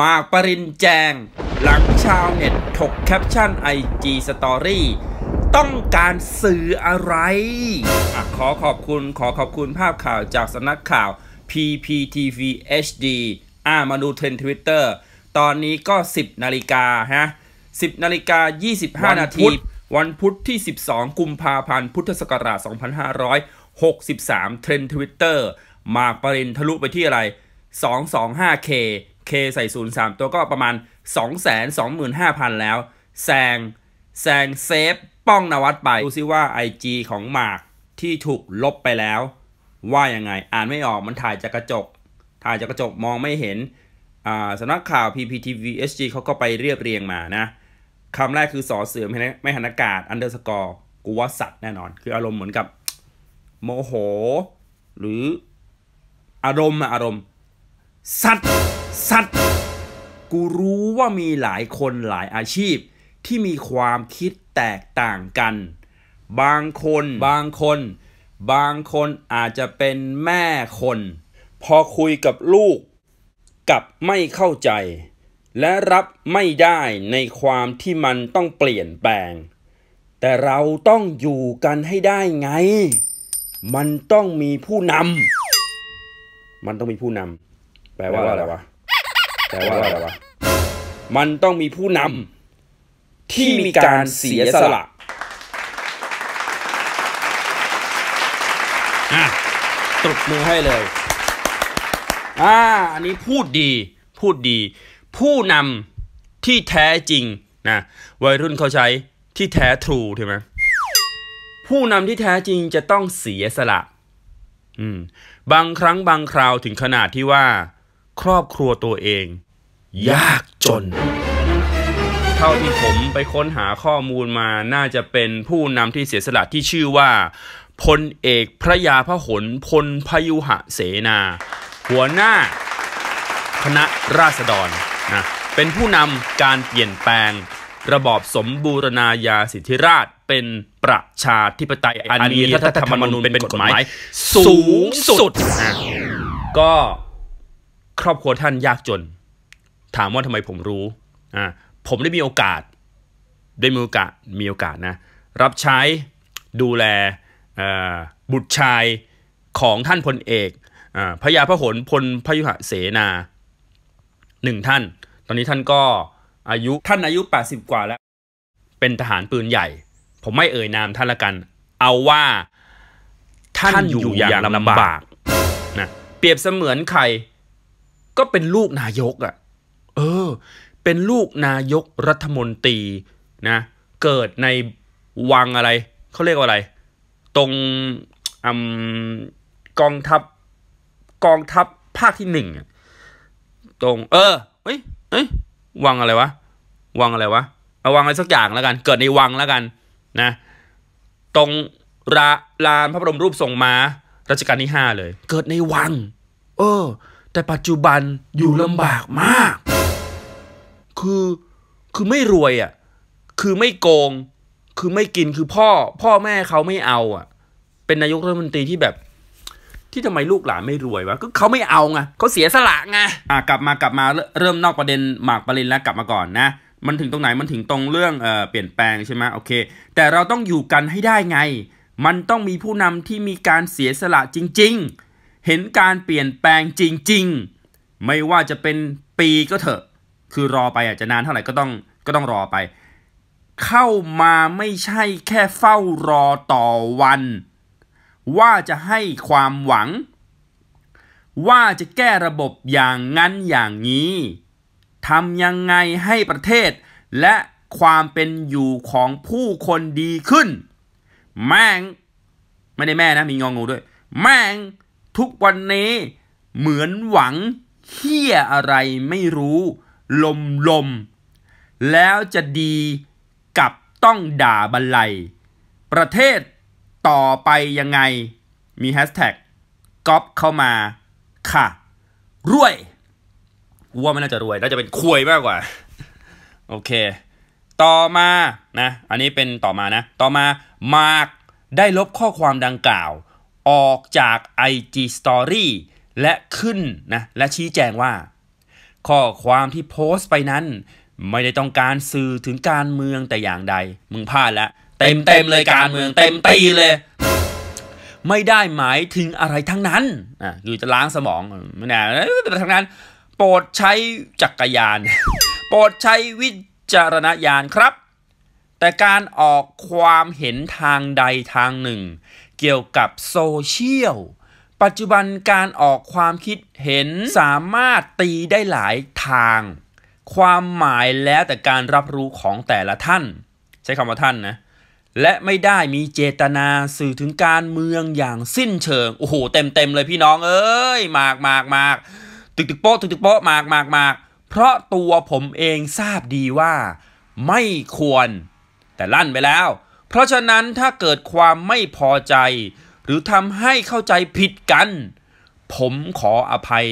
มากปรินแจง หลังชาวเน็ต ถกแคปชั่น IG Story ต้องการสื่ออะไรอขอขอบคุณขอขอบคุณภาพข่าวจากสนักข่าว PPTV HD อ่ามาดูเทรนด์ทวิตเตอร์ตอนนี้ก็ 10นาฬิกาฮะ10นาฬิกา25นาทีวันพุธที่ 12 กุมภาพันธ์พุทธศักราช2563 เทรนด์ทวิตเตอร์มากปรินทะลุไปที่อะไร 225K K ใส่ศูนย์สามตัวก็ประมาณ2้5 0 0 0 แล้วแซงแซงเซฟ ป้องนวัดไปดูซิว่า IG ของหมากที่ถูกลบไปแล้ว ว่ายังไง อ่านไม่ออกมันถ่ายจากกระจก ถ่ายจากกระจก มองไม่เห็นสำนักข่าว PPTV SG เขาก็ไปเรียบเรียงมานะ คำแรกคือสอเสือไม่หันอากาศ อันเดอร์สกอร์กูว่าสัตว์แน่นอน คืออารมณ์เหมือนกับโมโห หรืออารมณ์อารมณ์สัตว์สัตว์กูรู้ว่ามีหลายคนหลายอาชีพ ที่มีความคิดแตกต่างกัน บางคนบางคน บางคนอาจจะเป็นแม่คน พอคุยกับลูก กับไม่เข้าใจ และรับไม่ได้ในความที่มันต้องเปลี่ยนแปลง แต่เราต้องอยู่กันให้ได้ไง มันต้องมีผู้นำมันต้องมีผู้นำแปลว่าอะไรวะแปลว่าอะไรวะมันต้องมีผู้นำที่มีการเสียสละตบมือให้เลย อ่าอันนี้พูดดี พูดดี ผู้นำที่แท้จริง นะวัยรุ่นเขาใช้ที่แท้ทรูใช่ไหมผู้นำที่แท้จริงจะต้องเสียสละ อืม บางครั้งบางคราวถึงขนาดที่ว่าครอบครัวตัวเอง ยากจน เท่าที่ผมไปค้นหาข้อมูลมาน่าจะเป็นผู้นำที่เสียสละที่ชื่อว่าพลเอกพระยาพระหลพลพยุหะเสนา หัวหน้า คณะราษฎรนะเป็นผู้นำการเปลี่ยนแปลงระบอบสมบูรณาญาสิทธิราชเป็นประชาธิปไตยอันมีรัฐธรรมนูญเป็นกฎหมายสูงสุดก็ครอบครัวท่านยากจน ถามว่าทำไมผมรู้อ่าผมได้มีโอกาสได้มีโอกาสมีโอกาสนะ รับใช้ดูแลบุตรชายของท่านพลเอกอพระยาพระหนพลพยุหเสนา หนึ่งท่าน ตอนนี้ท่านก็อายุท่านอายุ 80 กว่าแล้ว เป็นทหารปืนใหญ่ ผมไม่เอ่ยนามท่านละกัน เอาว่าท่านานอยู่อย่างลำบากนะเปรียบเสมือนใครก็เป็นลูกนายกอะ่ะ เออ เป็นลูกนายกรัฐมนตรี นะ เกิดในวังอะไร เขาเรียกว่าอะไร ตรงอกองทัพกองทัพภาคที่หนึ่ง ตรง เออเอ้ยเอ้ย วังอะไรวะ วังอะไรวะเอาวังอะไรสักอย่างแล้วกัน เกิดในวังแล้วกัน นะ ตรงราลานพระบรมรูปทรงมา้า รัชกาลที่ห้าเลย เกิดในวัง เออแต่ปัจจุบันอยู่ลำบากมาก คือ คือไม่รวยอะ่ะ คือไม่โกง คือไม่กิน คือพ่อ พ่อแม่เขาไม่เอาอะ่ะ เป็นนายกรัฐมนตรีที่แบบ ที่ทำไมลูกหลานไม่รวยวะ ก็เขาไม่เอาไงเขาเสียสละไง อ่ะกลับมากลับมาเริ่มนอกประเด็นหมากปรินแล้วกลับมาก่อนนะ มันถึงตรงไหน มันถึงตรงเรื่อง เอ่อ เปลี่ยนแปลงใช่ไหมโอเค แต่เราต้องอยู่กันให้ได้ไง มันต้องมีผู้นำที่มีการเสียสละจริง ๆเห็นการเปลี่ยนแปลงจริงๆ ไม่ว่าจะเป็นปีก็เถอะ คือรอไปอาจจะนานเท่าไหร่ก็ต้องก็ต้องรอไป เข้ามาไม่ใช่แค่เฝ้ารอต่อวัน ว่าจะให้ความหวัง ว่าจะแก้ระบบอย่างนั้นอย่างนี้ทำยังไงให้ประเทศและความเป็นอยู่ของผู้คนดีขึ้น แม่งไม่ได้แม่นะ มีงองงูด้วย แม่งทุกวันนี้เหมือนหวังเฮี้ยอะไรไม่รู้ลมลม แล้วจะดีกับต้องด่าบันไลประเทศต่อไปยังไงมีแฮชแท็กก๊อปเข้ามา ค่ะรวยว่าไม่น่าจะรวยน่าจะเป็นควยมากกว่า โอเค ต่อมานะอันนี้เป็นต่อมานะ ต่อมา มาก ได้ลบข้อความดังกล่าวออกจาก IG Story และขึ้นนะและชี้แจงว่า ข้อความที่โพสต์ไปนั้น ไม่ได้ต้องการสื่อถึงการเมืองแต่อย่างใด มึงพลาดละเต็มเต็มเลยการเมืองเต็มตีเลย ไม่ได้หมายถึงอะไรทั้งนั้นอ่ะคือจะล้างสมองไม่แน่ทั้งนั้น โปรดใช้จักรยาน โปรดใช้วิจารณญาณครับ แต่การออกความเห็นทางใดทางหนึ่งเกี่ยวกับโซเชียลปัจจุบันการออกความคิดเห็นสามารถตีได้หลายทาง ความหมายแล้วแต่การรับรู้ของแต่ละท่าน ใช้คำว่าท่านนะ และไม่ได้มีเจตนาสื่อถึงการเมืองอย่างสิ้นเชิง โอ้โห เต็มเต็มเลยพี่น้องเอ้ยมากมากมากตึกตึกโป๊ะตึกตึกโป๊ะมากมากมากเพราะตัวผมเองทราบดีว่า ไม่ควร แต่ลั่นไปแล้วเพราะฉะนั้นถ้าเกิดความไม่พอใจ หรือทำให้เข้าใจผิดกัน ผมขออภัย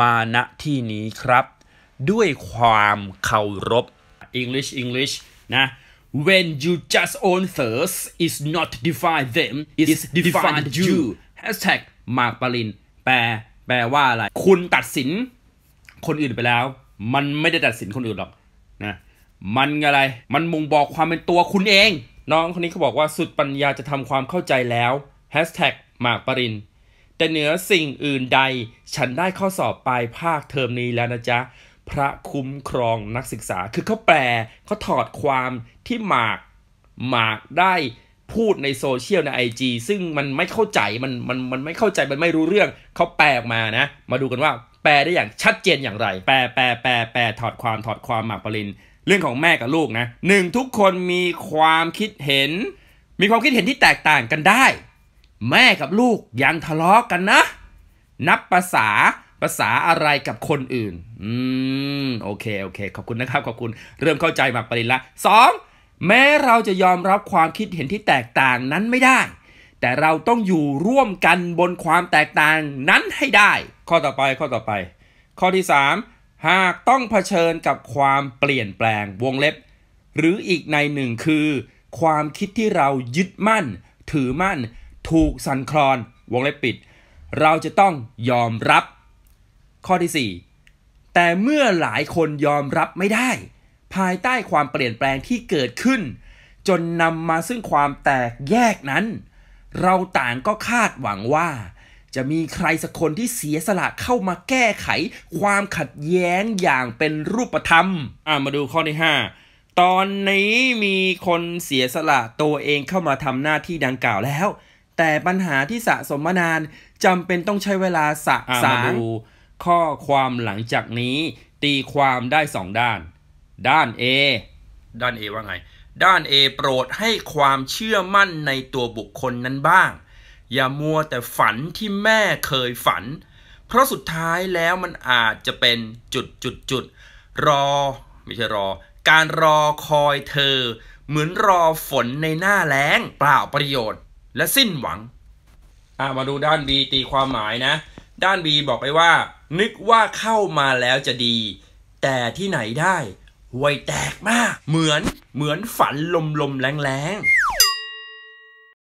มาณที่นี้ครับ ด้วยความเคารพ English English นะ When you just own thirst is not define them is define you Hashtag มากปรินแปลแปลว่าอะไร คุณตัดสิน คนอื่นไปแล้ว มันไม่ได้ตัดสินคนอื่นหรอกนะ มันอะไร มันมุงบอกความเป็นตัวคุณเองน้องคนนี้เขาบอกว่าสุดปัญญาจะทำความเข้าใจแล้วฮชแท็กหมากปริน แต่เหนือสิ่งอื่นใด ฉันได้ข้อสอบปลายภาคเทอมนี้แล้วนะจ๊ะ พระคุ้มครองนักศึกษา คือเขาแปลเขาถอดความที่หมากหมากได้พูดในโซเชียลในไอซึ่งมันไม่เข้าใจมันมันมันไม่เข้าใจมันไม่รู้เรื่องเขาแปลออกมานะ มาดูกันว่า แปลได้อย่างชัดเจนอย่างไร แปลแปลแปลแปลถอดความถอดความหมากปรินเรื่องของแม่กับลูกนะหนึ่งทุกคนมีความคิดเห็น มีความคิดเห็นที่แตกต่างกันได้ แม่กับลูกยังทะเลาะกกันนะ นับภาษาภาษาอะไรกับคนอื่นอืมโอเคโอเค ขอบคุณนะครับขอบคุณเริ่มเข้าใจมากปริละสองแม้เราจะยอมรับความคิดเห็นที่แตกต่างนั้นไม่ได้ แต่เราต้องอยู่ร่วมกันบนความแตกต่างนั้นให้ได้ ข้อต่อไปข้อต่อไป ข้อที่สามหากต้องเผชิญกับความเปลี่ยนแปลงวงเล็บ หรืออีกในหนึ่งคือ ความคิดที่เรายึดมั่นถือมั่น ถูกสั่นคลอนวงเล็บปิด เราจะต้องยอมรับ ข้อที่ 4 แต่เมื่อหลายคนยอมรับไม่ได้ ภายใต้ความเปลี่ยนแปลงที่เกิดขึ้น จนนำมาซึ่งความแตกแยกนั้น เราต่างก็คาดหวังว่าจะมีใครสักคนที่เสียสละเข้ามาแก้ไขความขัดแย้ง อย่างเป็นรูปธรรม อ่ามาดูข้อที่5ตอนนี้มีคนเสียสละตัวเองเข้ามาทำหน้าที่ดังกล่าวแล้ว แต่ปัญหาที่สะสมมานานจำเป็นต้องใช้เวลาสะสางข้อความหลังจากนี้ ตีความได้สองด้าน ด้าน A ด้าน A ว่าไง ด้าน A โปรดให้ความเชื่อมั่นในตัวบุคคลนั้นบ้างอย่ามัวแต่ฝันที่แม่เคยฝัน เพราะสุดท้ายแล้วมันอาจจะเป็นจุดจุดจุดรอ ไม่ใช่รอ การรอคอยเธอ เหมือนรอฝนในหน้าแล้ง เปล่าประโยชน์และสิ้นหวัง มาดูด้าน B ตีความหมายนะ ด้าน B บอกไปว่า นึกว่าเข้ามาแล้วจะดี แต่ที่ไหนได้ห่วยแตกมาก เหมือนเหมือนฝันลมลมแรงแรง